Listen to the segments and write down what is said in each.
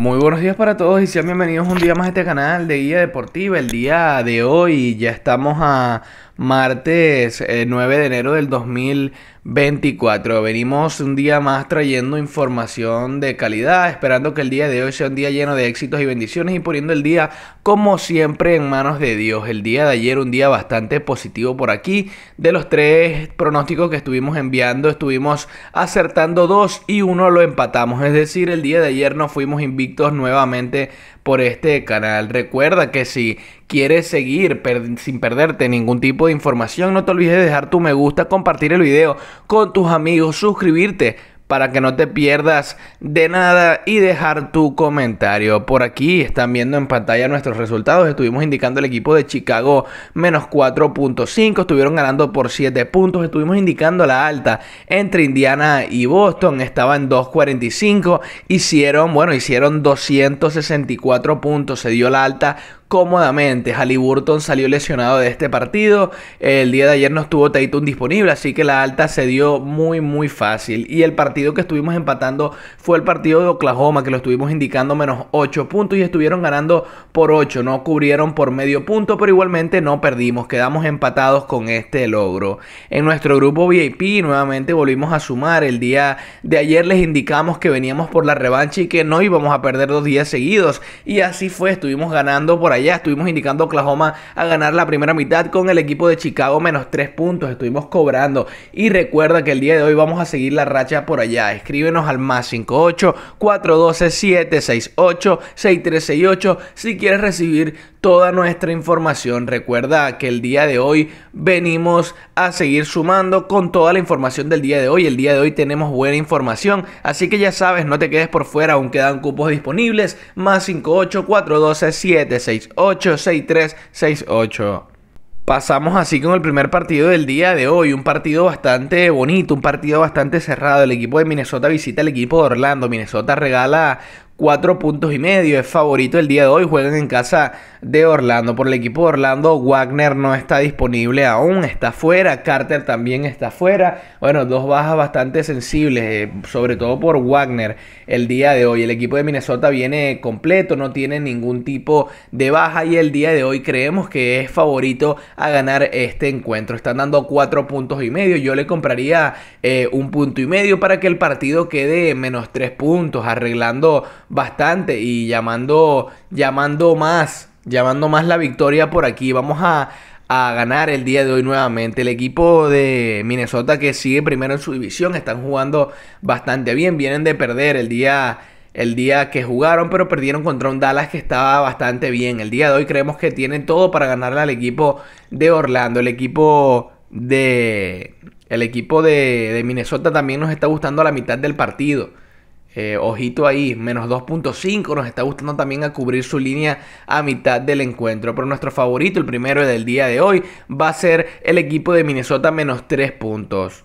Muy buenos días para todos y sean bienvenidos un día más a este canal de Guía Deportiva. El día de hoy ya estamos a martes 9 eh, de enero del 2024. Venimos un día más trayendo información de calidad, esperando que el día de hoy sea un día lleno de éxitos y bendiciones y poniendo el día como siempre en manos de Dios. El día de ayer un día bastante positivo por aquí. De los tres pronósticos que estuvimos enviando, estuvimos acertando dos y uno lo empatamos. Es decir, el día de ayer nos fuimos invictos nuevamente por este canal. Recuerda que si quieres seguir sin perderte ningún tipo de información, no te olvides de dejar tu me gusta, compartir el video con tus amigos, suscribirte para que no te pierdas de nada y dejar tu comentario. Por aquí están viendo en pantalla nuestros resultados. Estuvimos indicando el equipo de Chicago menos 4.5, estuvieron ganando por 7 puntos. Estuvimos indicando la alta entre Indiana y Boston, Estaban en 2.45. Hicieron, bueno, hicieron 264 puntos, se dio la alta cómodamente. Halliburton salió lesionado de este partido. El día de ayer no estuvo Tatum disponible, así que la alta se dio muy, muy fácil. Y el partido que estuvimos empatando fue el partido de Oklahoma, que lo estuvimos indicando menos 8 puntos y estuvieron ganando por 8. No cubrieron por medio punto, pero igualmente no perdimos. Quedamos empatados con este logro. En nuestro grupo VIP nuevamente volvimos a sumar. El día de ayer les indicamos que veníamos por la revancha y que no íbamos a perder dos días seguidos. Y así fue, estuvimos ganando por ahí allá. Estuvimos indicando a Oklahoma a ganar la primera mitad con el equipo de Chicago menos 3 puntos. Estuvimos cobrando. Y recuerda que el día de hoy vamos a seguir la racha por allá. Escríbenos al más 58 412 768 6368 si quieres recibir toda nuestra información. Recuerda que el día de hoy venimos a seguir sumando con toda la información del día de hoy. El día de hoy tenemos buena información, así que ya sabes, no te quedes por fuera, aún quedan cupos disponibles. Más 58 412 768 6368. Pasamos así con el primer partido del día de hoy, un partido bastante bonito, un partido bastante cerrado. El equipo de Minnesota visita al equipo de Orlando. Minnesota regala cuatro puntos y medio. Es favorito el día de hoy. Juegan en casa de Orlando. Por el equipo de Orlando, Wagner no está disponible aún. Está fuera. Carter también está fuera. Bueno, dos bajas bastante sensibles. Eh, sobre todo por Wagner el día de hoy. El equipo de Minnesota viene completo. No tiene ningún tipo de baja. Y el día de hoy creemos que es favorito a ganar este encuentro. Están dando cuatro puntos y medio. Yo le compraría eh, un punto y medio para que el partido quede menos tres puntos. Arreglando bastante y llamando, llamando más, llamando más la victoria por aquí. Vamos a, ganar el día de hoy nuevamente. El equipo de Minnesota que sigue primero en su división, están jugando bastante bien, vienen de perder el día el día que jugaron, pero perdieron contra un Dallas que estaba bastante bien. El día de hoy creemos que tienen todo para ganarle al equipo de Orlando. El equipo de. El equipo de Minnesota también nos está gustando a la mitad del partido. Eh, ojito ahí, menos 2.5 nos está gustando también a cubrir su línea a mitad del encuentro. Pero nuestro favorito, el primero del día de hoy, va a ser el equipo de Minnesota menos 3 puntos.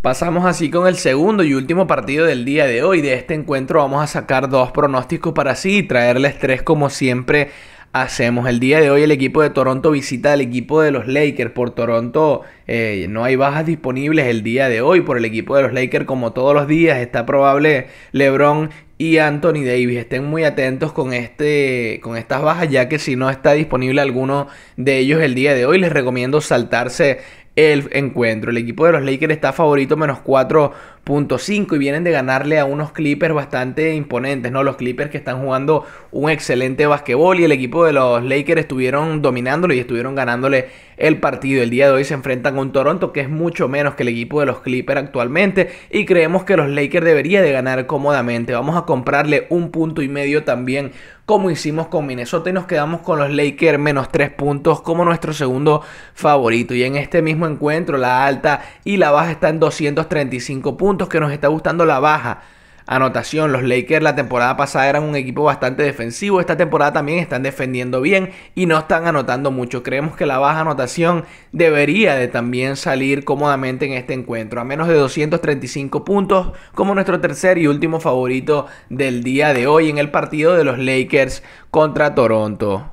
Pasamos así con el segundo y último partido del día de hoy. De este encuentro vamos a sacar dos pronósticos para sí y traerles tres como siempre hacemos. El día de hoy el equipo de Toronto visita al equipo de los Lakers. Por Toronto eh, no hay bajas disponibles el día de hoy por el equipo de los Lakers como todos los días. Está probable LeBron y Anthony Davis. Estén muy atentos con, este, con estas bajas ya que si no está disponible alguno de ellos el día de hoy les recomiendo saltarse el encuentro. El equipo de los Lakers está favorito menos 4 .5 y vienen de ganarle a unos Clippers bastante imponentes, ¿no? Los Clippers que están jugando un excelente basquetbol y el equipo de los Lakers estuvieron dominándolo y estuvieron ganándole el partido. El día de hoy se enfrentan con Toronto, que es mucho menos que el equipo de los Clippers actualmente y creemos que los Lakers debería de ganar cómodamente. Vamos a comprarle un punto y medio también como hicimos con Minnesota y nos quedamos con los Lakers menos 3 puntos como nuestro segundo favorito. Y en este mismo encuentro la alta y la baja están 235 puntos puntos que nos está gustando la baja. Anotación, los Lakers la temporada pasada eran un equipo bastante defensivo, esta temporada también están defendiendo bien y no están anotando mucho. Creemos que la baja anotación debería de también salir cómodamente en este encuentro, a menos de 235 puntos como nuestro tercer y último favorito del día de hoy en el partido de los Lakers contra Toronto.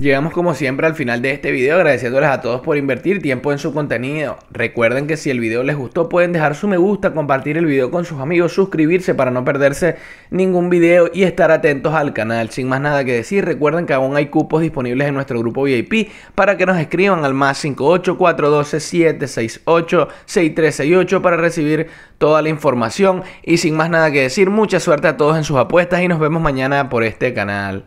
Llegamos como siempre al final de este video agradeciéndoles a todos por invertir tiempo en su contenido. Recuerden que si el video les gustó pueden dejar su me gusta, compartir el video con sus amigos, suscribirse para no perderse ningún video y estar atentos al canal. Sin más nada que decir, recuerden que aún hay cupos disponibles en nuestro grupo VIP para que nos escriban al más 58412 para recibir toda la información. Y sin más nada que decir, mucha suerte a todos en sus apuestas y nos vemos mañana por este canal.